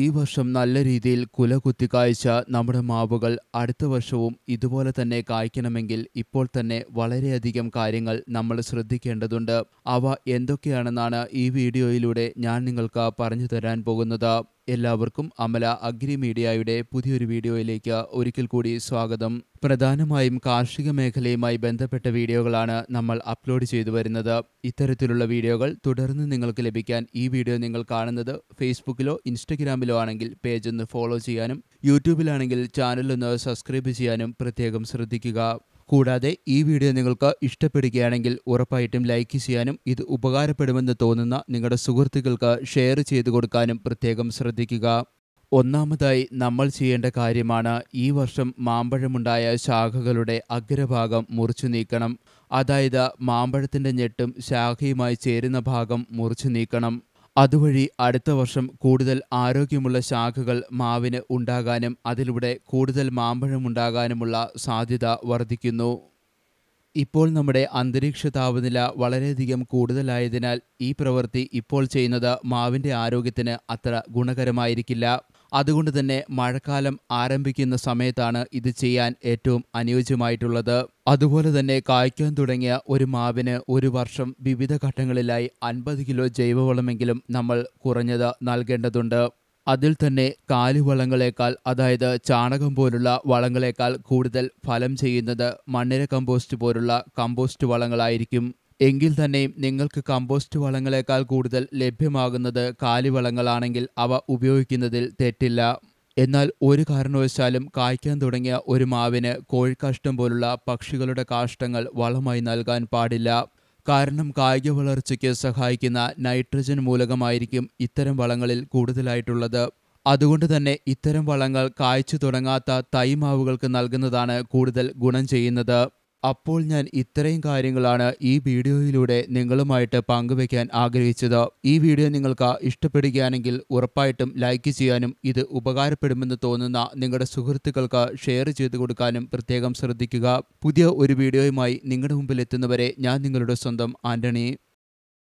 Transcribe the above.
ഈ വർഷം നല്ല രീതിയിൽ കുലകുത്തി കായ്ച്ച നമ്മുടെ മാവുകൾ അടുത്ത വർഷവും ഇതുപോലെ തന്നെ കായ്ക്കണമെങ്കിൽ ഇപ്പോൾ തന്നെ വളരെയധികം കാര്യങ്ങൾ നമ്മൾ ശ്രദ്ധിക്കേണ്ടതുണ്ട് അവ എന്തൊക്കെയാണെന്നാണ് ഈ വീഡിയോയിലൂടെ ഞാൻ നിങ്ങൾക്ക് പറഞ്ഞു തരാൻ പോകുന്നത് എല്ലാവർക്കും അമല അഗ്രി മീഡിയയുടെ പുതിയൊരു വീഡിയോയിലേക്ക് ഒരിക്കൽ കൂടി സ്വാഗതം പ്രധാനമായും കാർഷിക മേഖലയുമായി ബന്ധപ്പെട്ട വീഡിയോകളാണ് നമ്മൾ അപ്ലോഡ് ചെയ്തു വരുന്നത് ഇത്തരത്തിലുള്ള വീഡിയോകൾ തുടർന്ന് നിങ്ങൾക്ക് ലഭിക്കാൻ ഈ വീഡിയോ നിങ്ങൾ കാണുന്നത് ഫേസ്ബുക്കിലോ ഇൻസ്റ്റഗ്രാമിലോ ആണെങ്കിൽ പേജ് ഒന്ന് ഫോളോ ചെയ്യാനും യൂട്യൂബിലാണെങ്കിൽ ചാനൽ ഒന്ന് സബ്സ്ക്രൈബ് ചെയ്യാനും പ്രത്യേകം ശ്രദ്ധിക്കുക കൂടാതെ ഈ വീഡിയോ നിങ്ങൾക്ക് ഇഷ്ടപ്പെടുകയാണെങ്കിൽ ഉറപ്പായിട്ടും ലൈക്ക് ചെയ്യാനും ഇത് ഉപകാരപ്പെടുമെന്ന് തോന്നുന്ന നിങ്ങളുടെ സുഹൃത്തുക്കൾക്ക് ഷെയർ ചെയ്തു കൊടുക്കാനും പ്രത്യേകം ശ്രദ്ധിക്കുക ഒന്നാമതായി നമ്മൾ ചെയ്യേണ്ട കാര്യമാണ് ഈ വർഷം മാമ്പഴമുണ്ടായ ശാഖകളുടെ അഗ്രഭാഗം മുറിച്ചു നീക്കണം അതായത് മാമ്പഴത്തിൻ്റെ ഞെട്ടും ശാഖയുമായി ചേരുന്ന ഭാഗം മുറിച്ചു നീക്കണം അതുവഴി അടുത്ത വർഷം കൂടുതൽ ആരോഗ്യമുള്ള ശാഖകൾ മാവിന് ഉണ്ടാകാനും അതിലൂടെ കൂടുതൽ മാമ്പഴമുണ്ടാകാനുമുള്ള സാധ്യത വർദ്ധിക്കുന്നു ഇപ്പോൾ നമ്മുടെ അന്തരീക്ഷ താപനില വളരെയധികം കൂടുതലായതിനാൽ ഈ പ്രവൃത്തി ഇപ്പോൾ ചെയ്യുന്നത് മാവിൻ്റെ ആരോഗ്യത്തിന് അത്ര ഗുണകരമായിരിക്കില്ല അതുകൊണ്ട് തന്നെ മഴക്കാലം ആരംഭിക്കുന്ന സമയത്താണ് ഇത് ചെയ്യാൻ ഏറ്റവും അനുയോജ്യമായിട്ടുള്ളത് അതുപോലെ തന്നെ കായ്ക്കാൻ തുടങ്ങിയ ഒരു മാവിന് ഒരു വർഷം വിവിധ ഘട്ടങ്ങളിലായി അൻപത് കിലോ ജൈവവളമെങ്കിലും നമ്മൾ കുറഞ്ഞത് നൽകേണ്ടതുണ്ട് അതിൽ തന്നെ കാലിവളങ്ങളെക്കാൾ അതായത് ചാണകം പോലുള്ള വളങ്ങളെക്കാൾ കൂടുതൽ ഫലം ചെയ്യുന്നത് മണ്ണിര കമ്പോസ്റ്റ് പോലുള്ള കമ്പോസ്റ്റ് വളങ്ങളായിരിക്കും എങ്കിൽ തന്നെയും നിങ്ങൾക്ക് കമ്പോസ്റ്റ് വളങ്ങളെക്കാൾ കൂടുതൽ ലഭ്യമാകുന്നത് കാലിവളങ്ങളാണെങ്കിൽ അവ ഉപയോഗിക്കുന്നതിൽ തെറ്റില്ല എന്നാൽ ഒരു കാരണവശാലും കായ്ക്കാൻ തുടങ്ങിയ ഒരു മാവിന് കോഴിക്കാഷ്ടം പോലുള്ള പക്ഷികളുടെ കാഷ്ടങ്ങൾ വളമായി നൽകാൻ പാടില്ല കാരണം കായിക വളർച്ചയ്ക്ക് സഹായിക്കുന്ന നൈട്രജൻ മൂലകമായിരിക്കും ഇത്തരം വളങ്ങളിൽ കൂടുതലായിട്ടുള്ളത് അതുകൊണ്ട് തന്നെ ഇത്തരം വളങ്ങൾ കായ്ച്ചു തുടങ്ങാത്ത തൈമാവുകൾക്ക് നൽകുന്നതാണ് കൂടുതൽ ഗുണം ചെയ്യുന്നത് അപ്പോൾ ഞാൻ ഇത്രയും കാര്യങ്ങളാണ് ഈ വീഡിയോയിലൂടെ നിങ്ങളുമായിട്ട് പങ്കുവയ്ക്കാൻ ആഗ്രഹിച്ചത് ഈ വീഡിയോ നിങ്ങൾക്ക് ഇഷ്ടപ്പെടുകയാണെങ്കിൽ ഉറപ്പായിട്ടും ലൈക്ക് ചെയ്യാനും ഇത് ഉപകാരപ്പെടുമെന്ന് തോന്നുന്ന നിങ്ങളുടെ സുഹൃത്തുക്കൾക്ക് ഷെയർ ചെയ്തു കൊടുക്കാനും പ്രത്യേകം ശ്രദ്ധിക്കുക പുതിയ ഒരു വീഡിയോയുമായി നിങ്ങളുടെ മുമ്പിൽ എത്തുന്നവരെ ഞാൻ നിങ്ങളുടെ സ്വന്തം ആന്റണി